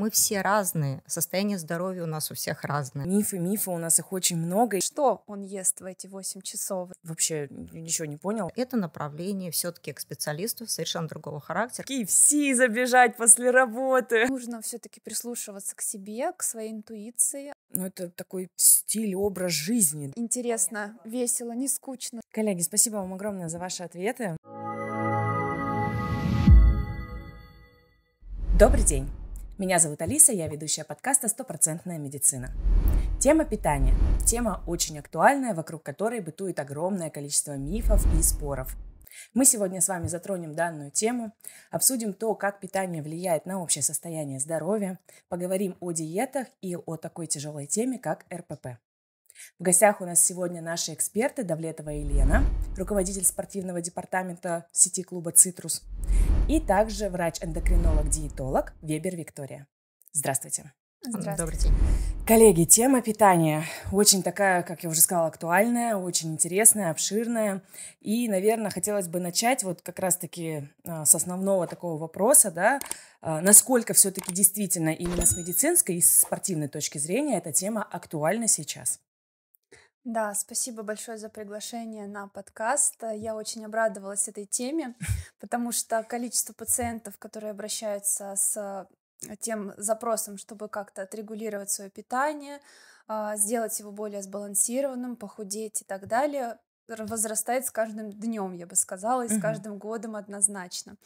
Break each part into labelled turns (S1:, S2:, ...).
S1: мы все разные, состояние здоровья у нас у всех разное. Мифы, мифы у нас их очень много. Что он ест в эти 8 часов? Вообще ничего не понял. Это направление все-таки к специалисту совершенно другого характера. KFC забежать после работы. Нужно все-таки прислушиваться к себе, к своей интуиции.
S2: Ну, это такой стиль, образ жизни. Интересно, весело, не скучно. Коллеги, спасибо вам огромное за ваши ответы. Добрый день! Меня зовут Алиса, я ведущая подкаста «Стопроцентная медицина». Тема питания. Тема очень актуальная, вокруг которой бытует огромное количество мифов и споров. Мы сегодня с вами затронем данную тему, обсудим то, как питание влияет на общее состояние здоровья, поговорим о диетах и о такой тяжелой теме, как РПП. В гостях у нас сегодня наши эксперты Давлетова Елена, руководитель спортивного департамента сети клуба «Цитрус», и также врач-эндокринолог-диетолог Вебер Виктория. Здравствуйте.
S1: Здравствуйте. Добрый день.
S2: Коллеги, тема питания очень такая, как я уже сказала, актуальная, очень интересная, обширная. И, наверное, хотелось бы начать вот как раз-таки а, с основного такого вопроса, да, а, насколько все-таки действительно именно с медицинской и с спортивной точки зрения эта тема актуальна сейчас?
S3: Да, спасибо большое за приглашение на подкаст. Я очень обрадовалась этой теме, потому что количество пациентов, которые обращаются с э, тем запросом, чтобы как-то отрегулировать свое питание, а, сделать его более сбалансированным, похудеть и так далее, возрастает с каждым днем, я бы сказала, и с каждым годом однозначно.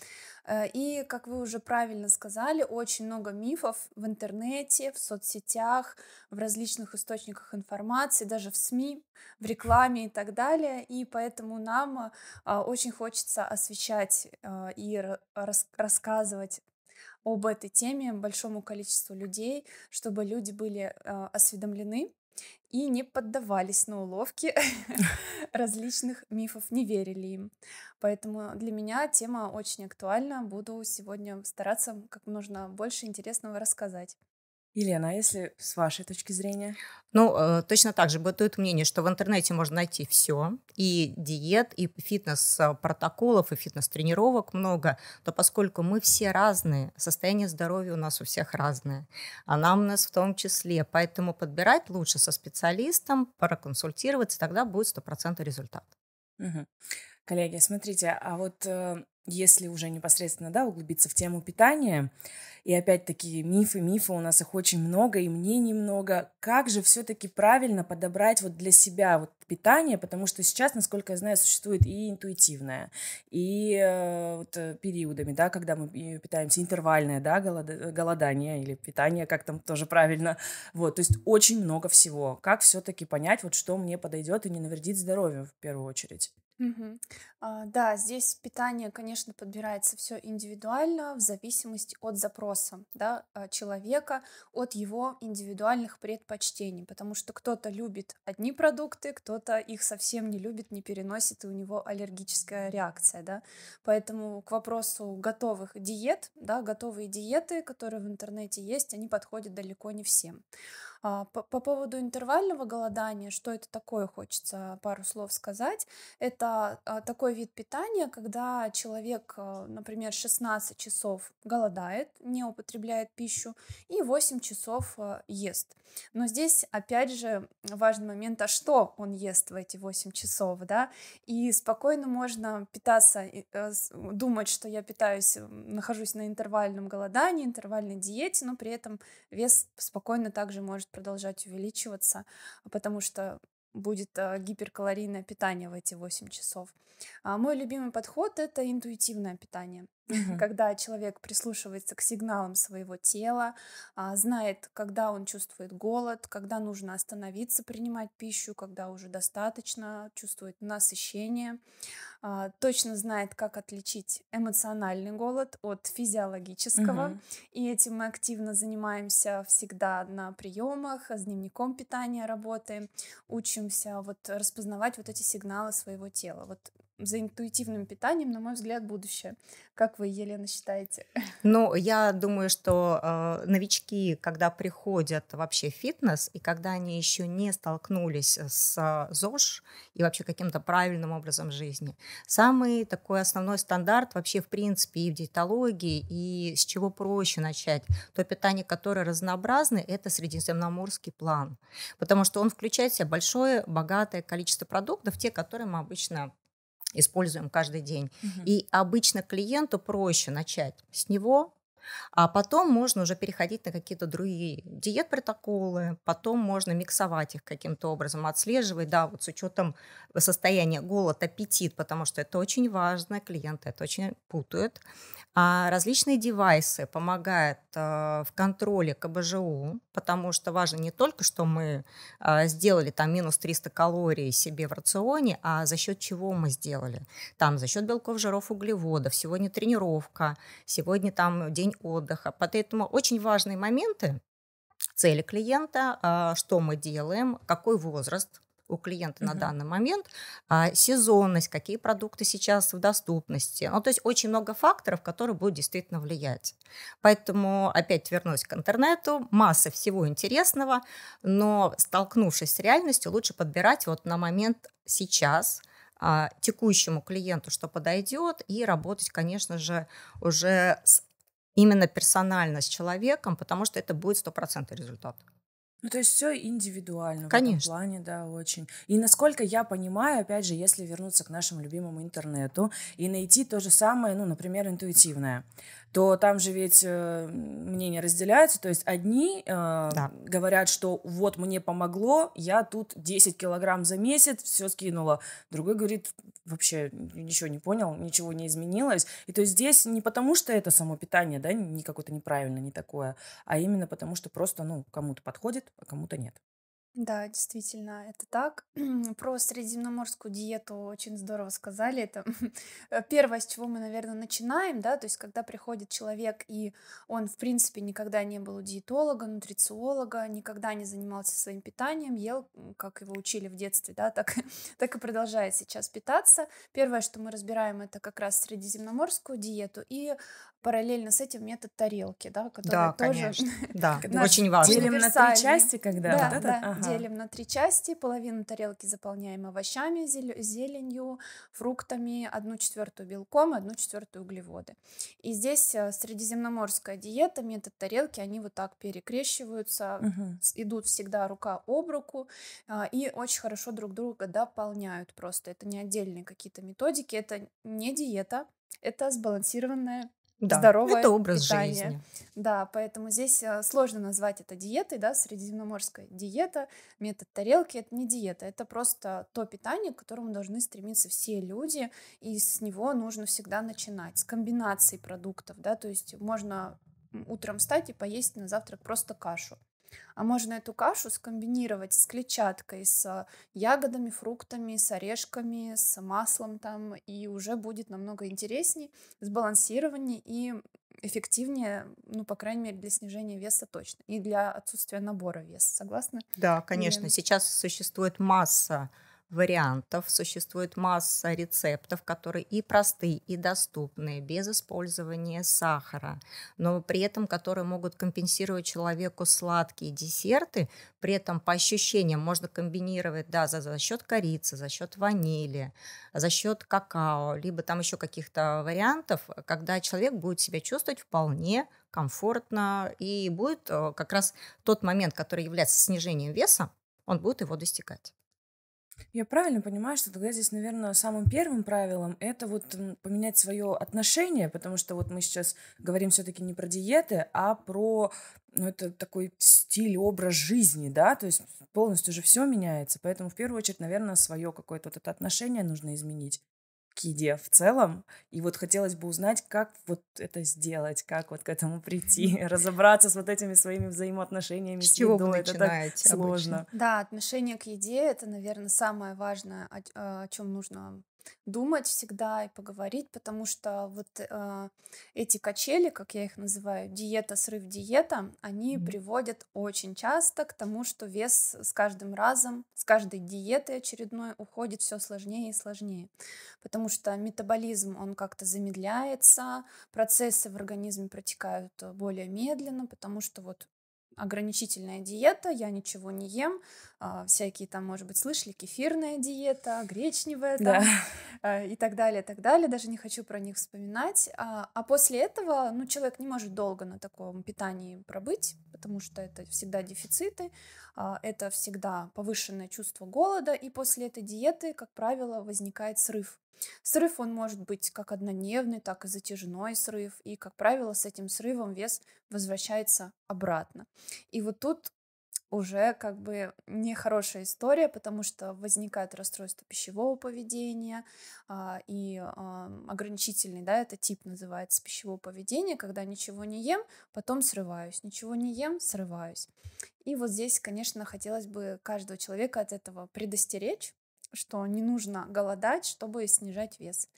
S3: Э, и, как вы уже правильно сказали, очень много мифов в интернете, в соцсетях, в различных источниках информации, даже в СМИ, в рекламе и так далее. И поэтому нам а, очень хочется освещать э, и рас рассказывать об этой теме большому количеству людей, чтобы люди были э, осведомлены и не поддавались на уловки различных мифов, не верили им. Поэтому для меня тема очень актуальна. Буду сегодня стараться как можно больше интересного
S2: рассказать.
S1: Елена, а если с вашей точки зрения? Ну, э, точно так же бытует мнение, что в интернете можно найти все, и диет, и фитнес-протоколов, э, и фитнес-тренировок много, то поскольку мы все разные, состояние здоровья у нас у всех разное, а нам нас в том числе, поэтому подбирать лучше со специалистом, проконсультироваться, тогда будет 100% результат. Угу.
S2: Коллеги, смотрите, а вот э, если уже непосредственно, да, углубиться в тему питания, и опять-таки мифы, мифы у нас их очень много, и мне немного, как же все-таки правильно подобрать вот для себя вот питание, потому что сейчас, насколько я знаю, существует и интуитивное, и э, вот, э, периодами, да, когда мы питаемся, интервальное, да, голод... голодание или питание, как там тоже правильно, вот, то есть очень много всего. Как все-таки понять, вот что мне подойдет и не навредит здоровью в первую очередь?
S3: Угу. А, да, здесь питание, конечно, подбирается все индивидуально в зависимости от запроса да, а, человека, от его индивидуальных предпочтений, потому что кто-то любит одни продукты, кто-то их совсем не любит, не переносит, и у него аллергическая реакция. Да? Поэтому к вопросу готовых диет, да, готовые диеты, которые в интернете есть, они подходят далеко не всем. А, по, по поводу интервального голодания, что это такое, хочется пару слов сказать. Это а, такой вид питания, когда человек, а, например, 16 часов голодает, не употребляет пищу, и 8 часов ест. Но здесь, опять же, важный момент, а что он ест в эти 8 часов, да? И спокойно можно питаться, э, думать, что я питаюсь, нахожусь на интервальном голодании, интервальной диете, но при этом вес спокойно также может продолжать увеличиваться, а потому что будет э, гиперкалорийное питание в эти 8 часов. А мой любимый подход – это интуитивное питание. Когда человек прислушивается к сигналам своего тела, а, знает, когда он чувствует голод, когда нужно остановиться, принимать пищу, когда уже достаточно, чувствует насыщение, а, точно знает, как отличить эмоциональный голод от физиологического. Угу. И этим мы активно занимаемся всегда на приемах, с дневником питания работаем, учимся вот распознавать вот эти сигналы своего тела. Вот за интуитивным питанием, на мой взгляд, будущее. Как вы, Елена, считаете?
S1: Ну, я думаю, что э, новички, когда приходят вообще в фитнес, и когда они еще не столкнулись с а, ЗОЖ и вообще каким-то правильным образом жизни, самый такой основной стандарт вообще, в принципе, и в диетологии, и с чего проще начать, то питание, которое разнообразное, это средиземноморский план, потому что он включает в себя большое, богатое количество продуктов, те, которые мы обычно используем каждый день. Угу. И обычно клиенту проще начать с него, а потом можно уже переходить на какие-то другие диет-протоколы, потом можно миксовать их каким-то образом, отслеживать, да, вот с учетом состояния голод, аппетит, потому что это очень важно, клиенты это очень путают. А различные девайсы помогают Э, в контроле КБЖУ, потому что важно не только, что мы э, сделали там минус 300 калорий себе в рационе, а за счет чего мы сделали. Там за счет белков, жиров, углеводов. Сегодня тренировка, сегодня там день отдыха. Поэтому очень важные моменты, цели клиента, э, что мы делаем, какой возраст у клиента угу. на данный момент, а, сезонность, какие продукты сейчас в доступности. Ну, то есть очень много факторов, которые будут действительно влиять. Поэтому опять вернусь к интернету, масса всего интересного, но столкнувшись с реальностью, лучше подбирать вот на момент сейчас – а, текущему клиенту, что подойдет, и работать, конечно же, уже с, именно персонально с человеком, потому что это будет 100% результат.
S2: Ну, то есть все индивидуально Конечно. в этом плане, да, очень. И насколько я понимаю, опять же, если вернуться к нашему любимому интернету и найти то же самое, ну, например, интуитивное то там же ведь э, мнения разделяются. То есть одни э, да. говорят, что вот мне помогло, я тут 10 килограмм за месяц, все скинула. Другой говорит, вообще ничего не понял, ничего не изменилось. И то есть здесь не потому, что это само питание, да, не какое-то неправильное, не такое, а именно потому, что просто, ну, кому-то подходит, а кому-то нет.
S3: Да, действительно, это так. Про средиземноморскую диету очень здорово сказали. Это э, первое, с чего мы, наверное, начинаем, да, то есть когда приходит человек, и он, в принципе, никогда не был у диетолога, нутрициолога, никогда не занимался своим питанием, ел, как его учили в детстве, да, так, так и продолжает сейчас питаться. Первое, что мы разбираем, это как раз средиземноморскую диету, и параллельно с этим метод тарелки, да, который да, тоже
S2: да, ну, очень важно. Делим на три
S1: части, когда да, вот да, ага. делим
S3: на три части, половину тарелки заполняем овощами, зеленью, фруктами, одну четвертую белком, одну четвертую углеводы. И здесь э, средиземноморская диета, метод тарелки, они вот так перекрещиваются, угу. идут всегда рука об руку а, и очень хорошо друг друга дополняют просто. Это не отдельные какие-то методики, это не диета, это сбалансированная да. Здоровое это образ питание. жизни. Да, поэтому здесь э, сложно назвать это диетой, да, средиземноморская диета, метод тарелки, это не диета, это просто то питание, к которому должны стремиться все люди, и с него нужно всегда начинать, с комбинации продуктов, да, то есть можно утром встать и поесть на завтрак просто кашу. А можно эту кашу скомбинировать с клетчаткой, с ягодами, фруктами, с орешками, с маслом там, и уже будет намного интереснее, сбалансированнее и эффективнее, ну, по крайней мере, для снижения веса точно, и для отсутствия набора веса, согласна? Да, конечно. И...
S1: Сейчас существует масса вариантов, существует масса рецептов, которые и простые, и доступные, без использования сахара, но при этом которые могут компенсировать человеку сладкие десерты, при этом по ощущениям можно комбинировать да, за, за счет корицы, за счет ванили, за счет какао, либо там еще каких-то вариантов, когда человек будет себя чувствовать вполне комфортно, и будет э, как раз тот момент, который является снижением веса, он будет его достигать.
S2: Я правильно понимаю, что тогда здесь, наверное, самым первым правилом это вот поменять свое отношение, потому что вот мы сейчас говорим все-таки не про диеты, а про ну, это такой стиль, образ жизни, да, то есть полностью же все меняется, поэтому в первую очередь, наверное, свое какое-то вот это отношение нужно изменить. Киде в целом. И вот хотелось бы узнать, как вот это сделать, как вот к этому прийти, разобраться с вот этими своими взаимоотношениями с, с чего едой. Вы это так сложно.
S3: Да, отношение к еде — это, наверное, самое важное, о, о чем нужно думать всегда и поговорить, потому что вот э, эти качели, как я их называю, диета, срыв диета, они mm-hmm. приводят очень часто к тому, что вес с каждым разом, с каждой диетой очередной уходит все сложнее и сложнее, потому что метаболизм, он как-то замедляется, процессы в организме протекают э, более медленно, потому что вот ограничительная диета, я ничего не ем, а, всякие там, может быть, слышали, кефирная диета, гречневая там, да. и так далее, и так далее, даже не хочу про них вспоминать. А, а, после этого, ну, человек не может долго на таком питании пробыть, потому что это всегда дефициты, а, это всегда повышенное чувство голода, и после этой диеты, как правило, возникает срыв Срыв, он может быть как однодневный, так и затяжной срыв, и, как правило, с этим срывом вес возвращается обратно. И вот тут уже как бы нехорошая история, потому что возникает расстройство пищевого поведения а, и а, ограничительный, да, это тип называется пищевого поведения, когда ничего не ем, потом срываюсь, ничего не ем, срываюсь. И вот здесь, конечно, хотелось бы каждого человека от этого предостеречь, что не нужно голодать, чтобы снижать вес.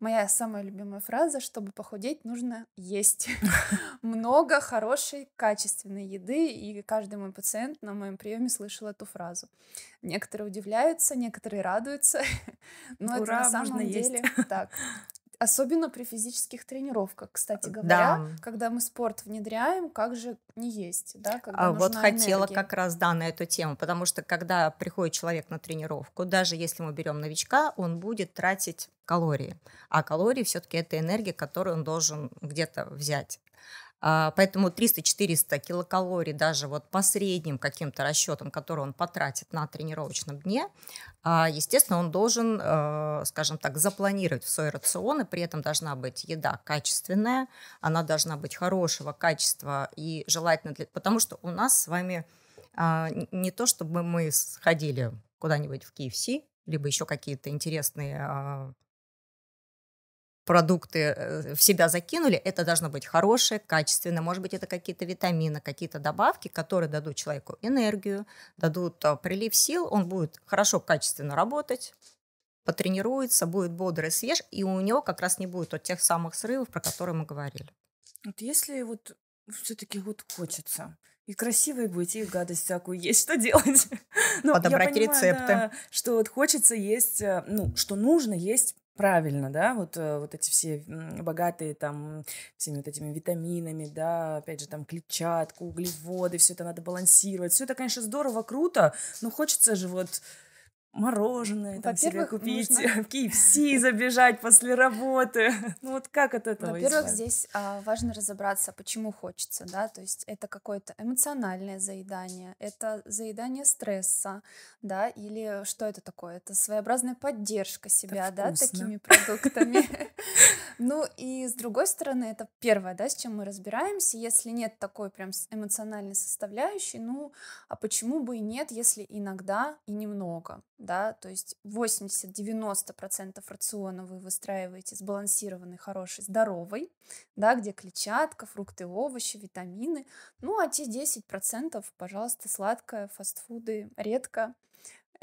S3: Моя самая любимая фраза, чтобы похудеть, нужно есть много хорошей, качественной еды, и каждый мой пациент на моем приеме слышал эту фразу. Некоторые удивляются, некоторые радуются, но Ура, это на самом деле есть. так. Особенно при физических тренировках, кстати э, говоря, да. когда мы спорт внедряем, как же не есть,
S1: да? Когда а вот хотела энергия. как раз да на эту тему, потому что когда приходит человек на тренировку, даже если мы берем новичка, он будет тратить калории, а калории все-таки это энергия, которую он должен где-то взять. А, поэтому 300-400 килокалорий даже вот по средним каким-то расчетам, которые он потратит на тренировочном дне, а, естественно, он должен, э, скажем так, запланировать в свой рацион, и при этом должна быть еда качественная, она должна быть хорошего качества и желательно для... Потому что у нас с вами а, не то, чтобы мы сходили куда-нибудь в KFC, либо еще какие-то интересные продукты э, в себя закинули, это должно быть хорошее, качественное. Может быть, это какие-то витамины, какие-то добавки, которые дадут человеку энергию, дадут а, прилив сил, он будет хорошо, качественно работать, потренируется, будет бодрый, свеж, и у него как раз не будет вот тех самых срывов, про которые мы говорили. Вот
S2: если вот все-таки вот хочется и красивой быть, и гадость всякую есть, что делать? Ну, Подобрать я понимаю, рецепты. Да, что вот хочется есть, э, ну, что нужно есть Правильно, да, вот, э, вот эти все богатые там всеми вот этими витаминами, да, опять же там клетчатку, углеводы, все это надо балансировать. Все это, конечно, здорово, круто, но хочется же вот мороженое там себе купить, в KFC забежать после работы. Ну вот как от этого? Во-первых, здесь
S3: а, важно разобраться, почему хочется, да, то есть это какое-то эмоциональное заедание, это заедание стресса, да, или что это такое? Это своеобразная поддержка себя, это да, такими продуктами. Ну и с другой стороны, это первое, да, с чем мы разбираемся. Если нет такой прям эмоциональной составляющей, ну а почему бы и нет, если иногда и немного, да, то есть 80-90% рациона вы выстраиваете сбалансированный, хороший, здоровый, да, где клетчатка, фрукты, овощи, витамины, ну а те 10%, пожалуйста, сладкое, фастфуды редко,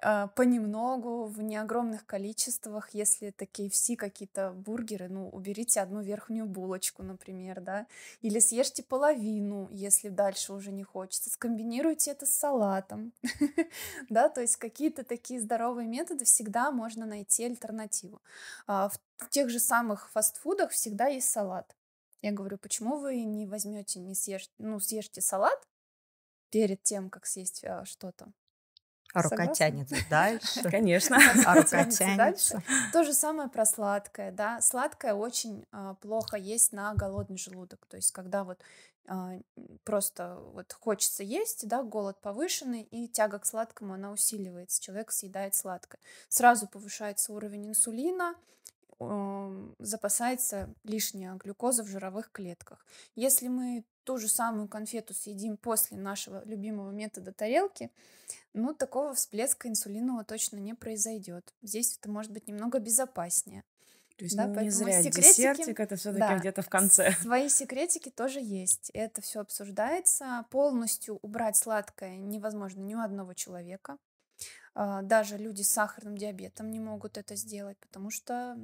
S3: а, понемногу, в неогромных количествах, если такие все какие-то бургеры, ну, уберите одну верхнюю булочку, например, да, или съешьте половину, если дальше уже не хочется, скомбинируйте это с салатом, да, то есть какие-то такие здоровые методы всегда можно найти альтернативу. А, в тех же самых фастфудах всегда есть салат. Я говорю, почему вы не возьмете, не съешь, ну, съешьте салат перед тем, как съесть а, что-то а рука Согласна? тянется
S1: дальше. Конечно. А рука тянется дальше.
S3: То же самое про сладкое, да. Сладкое очень э, плохо есть на голодный желудок. То есть, когда вот э, просто вот хочется есть, да, голод повышенный, и тяга к сладкому, она усиливается. Человек съедает сладкое. Сразу повышается уровень инсулина, Эм, запасается лишняя глюкоза в жировых клетках. Если мы ту же самую конфету съедим после нашего любимого метода тарелки, ну, такого всплеска инсулинового точно не произойдет. Здесь это может быть немного безопаснее. То есть да, ну, не зря секретики, десертик, это все таки да, где-то в конце. Свои секретики тоже есть. Это все обсуждается. Полностью убрать сладкое невозможно ни у одного человека. А, даже люди с сахарным диабетом не могут это сделать, потому что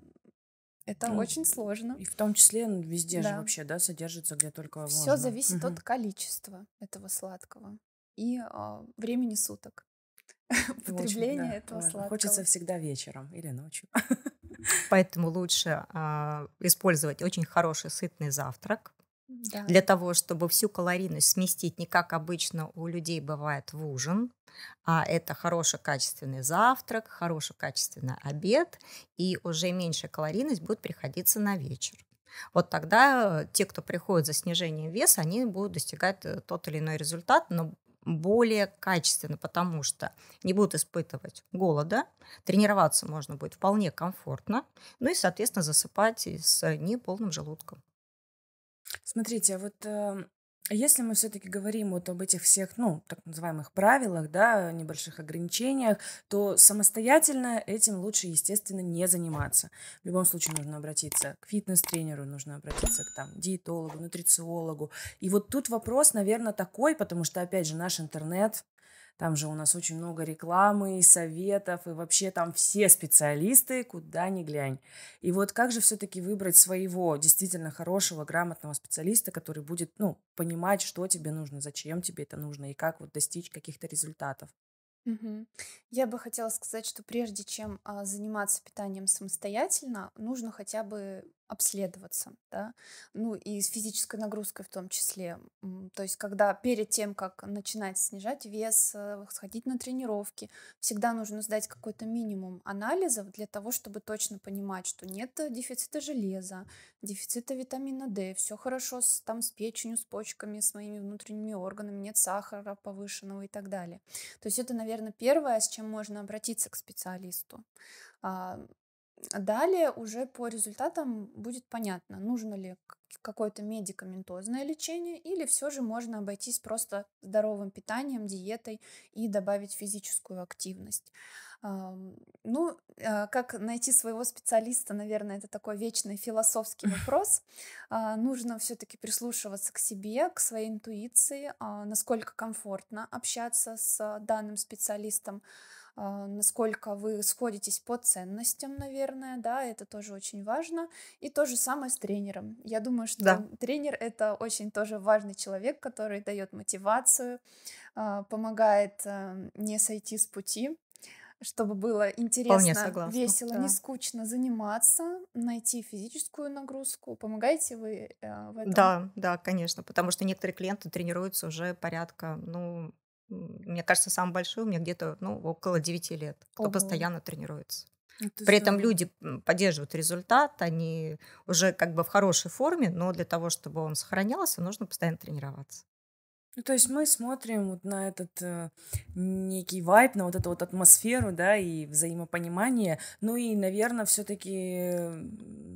S3: это ну, очень сложно.
S2: И в том числе везде да. же вообще, да, содержится, где только Все можно. зависит угу. от
S3: количества этого сладкого и э, времени суток ну, потребления да, этого сладкого. Хочется
S1: всегда вечером или ночью. Поэтому лучше э, использовать очень хороший сытный завтрак, да. для того, чтобы всю калорийность сместить не как обычно у людей бывает в ужин, а это хороший качественный завтрак, хороший качественный обед, и уже меньше калорийность будет приходиться на вечер. Вот тогда э, те, кто приходит за снижением веса, они будут достигать э, тот или иной результат, но более качественно, потому что не будут испытывать голода, тренироваться можно будет вполне комфортно, ну и, соответственно, засыпать с неполным желудком.
S2: Смотрите, а вот э, если мы все-таки говорим вот об этих всех, ну, так называемых правилах, да, небольших ограничениях, то самостоятельно этим лучше, естественно, не заниматься. В любом случае нужно обратиться к фитнес-тренеру, нужно обратиться к там диетологу, нутрициологу. И вот тут вопрос, наверное, такой, потому что, опять же, наш интернет, там же у нас очень много рекламы и советов, и вообще там все специалисты, куда ни глянь. И вот как же все-таки выбрать своего действительно хорошего, грамотного специалиста, который будет, ну, понимать, что тебе нужно, зачем тебе это нужно и как вот достичь каких-то результатов.
S3: Угу. Я бы хотела сказать, что прежде чем а, заниматься питанием самостоятельно, нужно хотя бы обследоваться, да, ну и с физической нагрузкой в том числе. То есть, когда перед тем, как начинать снижать вес, э, сходить на тренировки, всегда нужно сдать какой-то минимум анализов для того, чтобы точно понимать, что нет дефицита железа, дефицита витамина D, все хорошо с, там с печенью, с почками, с моими внутренними органами, нет сахара повышенного и так далее. То есть это, наверное, первое, с чем можно обратиться к специалисту а, Далее уже по результатам будет понятно, нужно ли какое-то медикаментозное лечение или все же можно обойтись просто здоровым питанием, диетой и добавить физическую активность. Ну, а, как найти своего специалиста, наверное, это такой вечный философский вопрос. А, нужно все-таки прислушиваться к себе, к своей интуиции, а, насколько комфортно общаться с данным специалистом. А, насколько вы сходитесь по ценностям, наверное, да, это тоже очень важно. И то же самое с тренером. Я думаю, что да. тренер это очень тоже важный человек, который дает мотивацию, а, помогает эм, не сойти с пути, чтобы было интересно, весело, да. не скучно заниматься, найти физическую нагрузку. Помогаете вы э, в этом? Да,
S1: да, конечно, потому что некоторые клиенты тренируются уже порядка, ну, мне кажется, самый большой у меня где-то ну, около 9 лет, кто Ого. постоянно тренируется. Это При этом люди поддерживают результат, они уже как бы в хорошей форме, но для того, чтобы он сохранялся, нужно постоянно тренироваться.
S2: Ну, то есть мы смотрим вот на этот э, некий вайп, на вот эту вот атмосферу, да, и взаимопонимание. Ну и, наверное, все-таки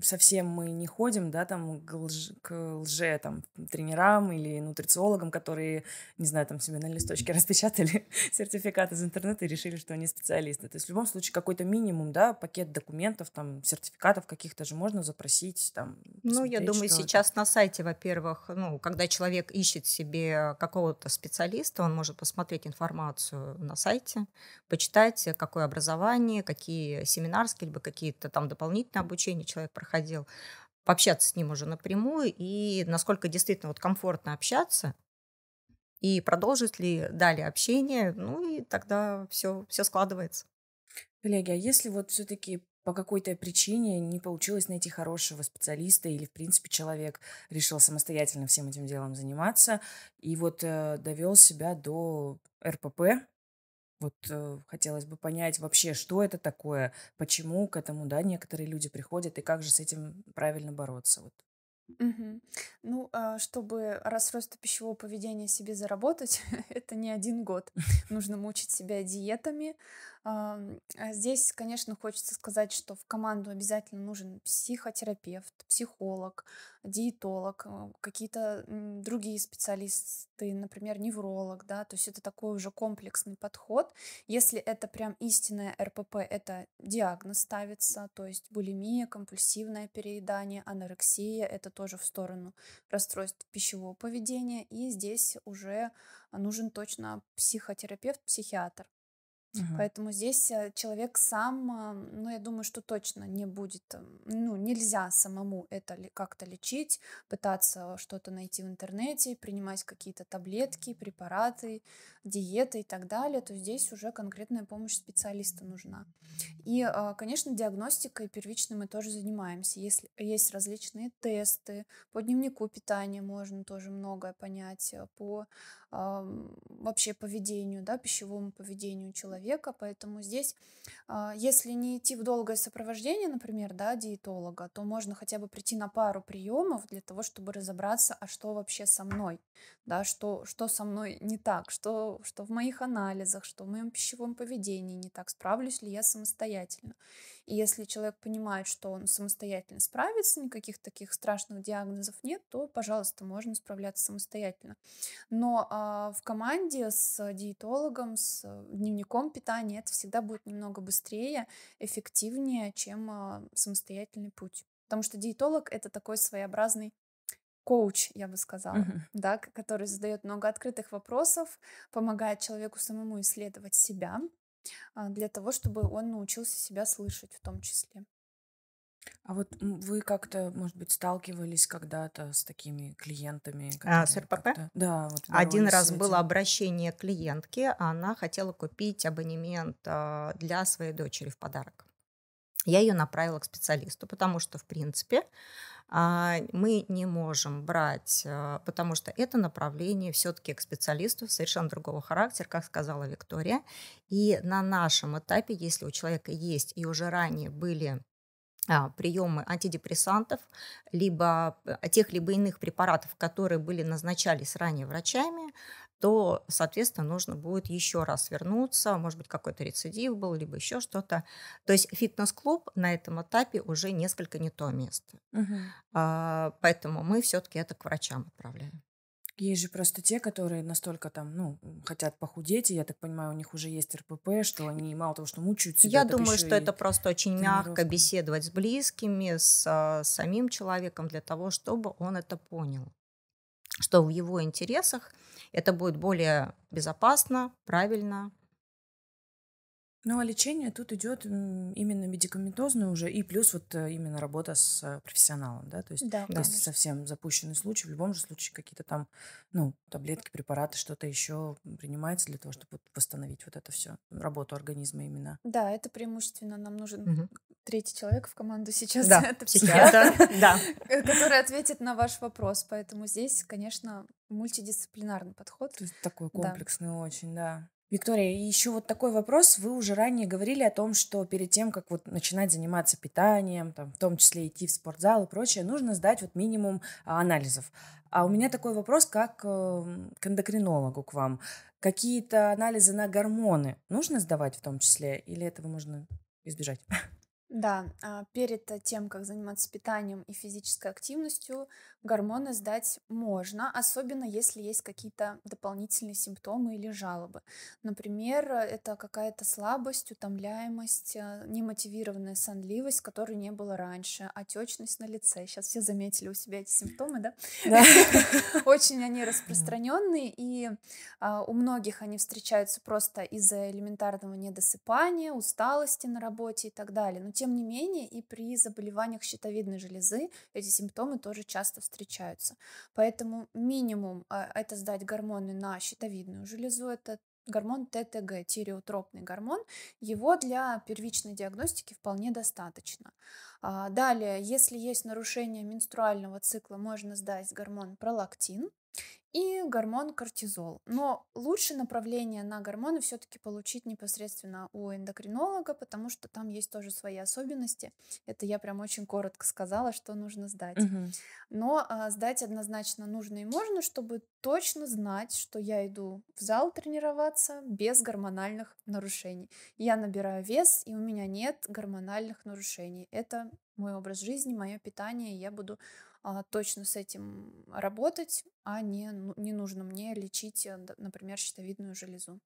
S2: совсем мы не ходим, да, там к лже, к лже там, тренерам или нутрициологам, которые, не знаю, там себе на листочке распечатали сертификат из интернета и решили, что они специалисты. То есть в любом случае какой-то минимум, да, пакет документов, там, сертификатов каких-то же можно запросить, там. Ну, я думаю, сейчас
S1: на сайте, во-первых, ну, когда человек ищет себе э, какого-то специалиста, он может посмотреть информацию на сайте, почитать, э, какое образование, какие семинарские, либо какие-то там дополнительные обучения человек проходил, пообщаться с ним уже напрямую, и насколько действительно вот комфортно общаться, и продолжит ли далее общение, ну и тогда все, все складывается. Коллеги, а
S2: если вот все-таки по какой-то причине не получилось найти хорошего специалиста или, в принципе, человек решил самостоятельно всем этим делом заниматься и вот э, довел себя до РПП. Вот э, хотелось бы понять вообще, что это такое, почему к этому, да, некоторые люди приходят и как же с этим правильно бороться. Вот
S3: Угу. Ну, а чтобы расстройство пищевого поведения себе заработать, это не один год. Нужно мучить себя диетами, а здесь, конечно, хочется сказать, что в команду обязательно нужен психотерапевт, психолог, диетолог, какие-то другие специалисты, например, невролог, да, то есть это такой уже комплексный подход. Если это прям истинная РПП, это диагноз ставится, то есть булимия, компульсивное переедание, анорексия, это тоже в сторону расстройств пищевого поведения, и здесь уже нужен точно психотерапевт, психиатр. Угу. Поэтому здесь э, человек сам, а, ну, я думаю, что точно не будет, э, ну, нельзя самому это как-то лечить, пытаться что-то найти в интернете, принимать какие-то таблетки, препараты, диеты и так далее, то здесь уже конкретная помощь специалиста нужна. И, а, конечно, диагностикой первичной мы тоже занимаемся. Если есть различные тесты, по дневнику питания можно тоже многое понять, э, по а, вообще поведению, да, пищевому поведению человека. Поэтому здесь, а, если не идти в долгое сопровождение, например, да, диетолога, то можно хотя бы прийти на пару приемов для того, чтобы разобраться, а что вообще со мной, да, что, что со мной не так, что, что в моих анализах, что в моем пищевом поведении не так, справлюсь ли я самостоятельно. И если человек понимает, что он самостоятельно справится, никаких таких страшных диагнозов нет, то, пожалуйста, можно справляться самостоятельно. Но э, в команде с диетологом, с э, дневником питания это всегда будет немного быстрее, эффективнее, чем э, самостоятельный путь. Потому что диетолог это такой своеобразный коуч, я бы сказала, uh-huh. да, который задает много открытых вопросов, помогает человеку самому исследовать себя, а, для того, чтобы он научился себя слышать в том числе.
S2: А вот вы как-то, может быть, сталкивались когда-то с такими клиентами? А, с РПП?
S1: Да. Вот Один раз этим. было обращение клиентки, а она хотела купить абонемент а, для своей дочери в подарок. Я ее направила к специалисту, потому что, в принципе, а, мы не можем брать, э, потому что это направление все-таки к специалисту совершенно другого характера, как сказала Виктория. И на нашем этапе, если у человека есть и уже ранее были а, приемы антидепрессантов, либо э, тех либо иных препаратов, которые были назначались ранее врачами, то, соответственно, нужно будет еще раз вернуться, может быть, какой-то рецидив был, либо еще что-то. То есть фитнес-клуб на этом этапе уже несколько не то место. Угу. А, поэтому мы все-таки это к врачам отправляем. Есть же просто те, которые настолько там, ну,
S2: хотят похудеть, и я так понимаю, у них уже есть РПП, что они мало того, что мучают себя. Я думаю, что это
S1: просто очень мягко беседовать с близкими, с, с а, самим человеком для того, чтобы он это понял что в его интересах это будет более безопасно, правильно, ну, а лечение тут идет
S2: именно медикаментозное уже, и плюс вот э, именно работа с э, профессионалом, да, то есть да, если совсем запущенный случай, в любом же случае какие-то там, ну, таблетки, препараты, что-то еще принимается для того, чтобы восстановить вот это все, работу организма именно.
S3: Да, это преимущественно нам нужен угу. третий человек в команду сейчас, да, это психиатр, э, который ответит на ваш вопрос, поэтому здесь, конечно, мультидисциплинарный подход. То есть такой комплексный
S2: очень, да. Виктория, еще вот такой вопрос. Вы уже ранее говорили о том, что перед тем, как вот начинать заниматься питанием, там, в том числе идти в спортзал и прочее, нужно сдать вот минимум а, анализов. А у меня такой вопрос, как эм, к эндокринологу к вам. Какие-то анализы на гормоны нужно сдавать в том числе, или этого можно избежать?
S3: Да, а, перед э, тем, как заниматься питанием и физической активностью, гормоны сдать можно, особенно если есть какие-то дополнительные симптомы или жалобы. Например, это какая-то слабость, утомляемость, э, немотивированная сонливость, которой не было раньше, отечность на лице. Сейчас все заметили у себя эти симптомы, да? Да. Очень они распространенные, и а, у многих они встречаются просто из-за элементарного недосыпания, усталости на работе и так далее. Но ну, тем не менее и при заболеваниях щитовидной железы эти симптомы тоже часто встречаются. Поэтому минимум а, это сдать гормоны на щитовидную железу, это гормон ТТГ, тиреотропный гормон, его для первичной диагностики вполне достаточно. А, далее, если есть нарушение менструального цикла, можно сдать гормон пролактин, и гормон кортизол. Но лучше направление на гормоны все-таки получить непосредственно у эндокринолога, потому что там есть тоже свои особенности. Это я прям очень коротко сказала, что нужно сдать. Угу. Но а, сдать однозначно нужно и можно, чтобы точно знать, что я иду в зал тренироваться без гормональных нарушений. Я набираю вес, и у меня нет гормональных нарушений. Это мой образ жизни, мое питание, и я буду а, точно с этим работать, а не, ну, не нужно мне лечить, э, например, щитовидную железу.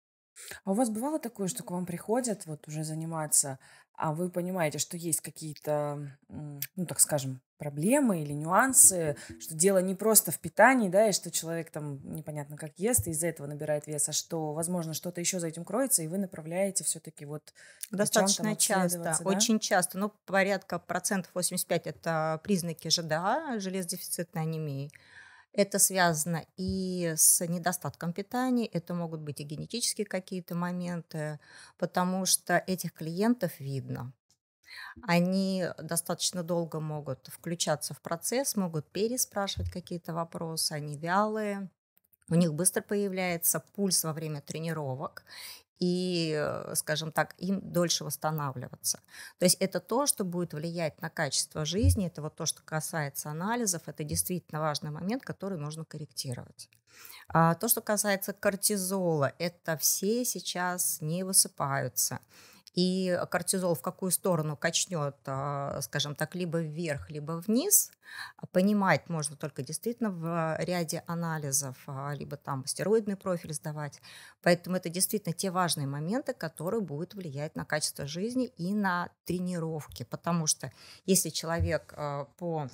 S2: А у вас бывало такое, что к вам приходят вот уже заниматься, а вы понимаете, что есть какие-то, ну так скажем, проблемы или нюансы, что дело не просто в питании, да, и что человек там непонятно как ест, и из-за этого набирает вес, а
S1: что, возможно, что-то еще за этим кроется, и вы направляете все-таки вот... Достаточно часто, да? очень часто, ну, порядка процентов 85 это признаки ЖДА, железодефицитной анемии. Это связано и с недостатком питания, это могут быть и генетические какие-то моменты, потому что этих клиентов видно. Они достаточно долго могут включаться в процесс, могут переспрашивать какие-то вопросы, они вялые, у них быстро появляется пульс во время тренировок, и, э, скажем так, им дольше восстанавливаться. То есть это то, что будет влиять на качество жизни, это вот то, что касается анализов, это действительно важный момент, который нужно корректировать. А то, что касается кортизола, это все сейчас не высыпаются и кортизол в какую сторону качнет, а, скажем так, либо вверх, либо вниз, а понимать можно только действительно в ряде анализов, а, либо там стероидный профиль сдавать. Поэтому это действительно те важные моменты, которые будут влиять на качество жизни и на тренировки, потому что если человек по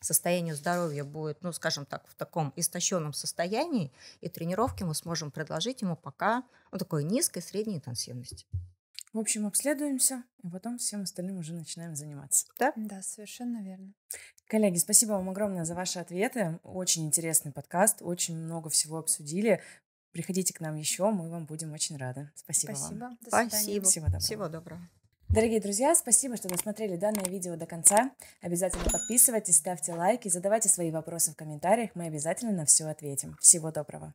S1: состоянию здоровья будет, ну, скажем так, в таком истощенном состоянии, и тренировки мы сможем предложить ему пока ну, такой низкой, средней интенсивности.
S2: В общем, обследуемся, и а потом всем остальным уже начинаем заниматься. Да? Да, совершенно верно. Коллеги, спасибо вам огромное за ваши ответы. Очень интересный подкаст, очень много всего обсудили. Приходите к нам еще, мы вам будем очень рады. Спасибо, спасибо. вам. До свидания. Спасибо. Всего доброго.
S1: Всего доброго. Дорогие друзья,
S2: спасибо, что досмотрели данное видео до конца. Обязательно подписывайтесь, ставьте лайки, задавайте свои вопросы в комментариях, мы обязательно на все ответим. Всего доброго.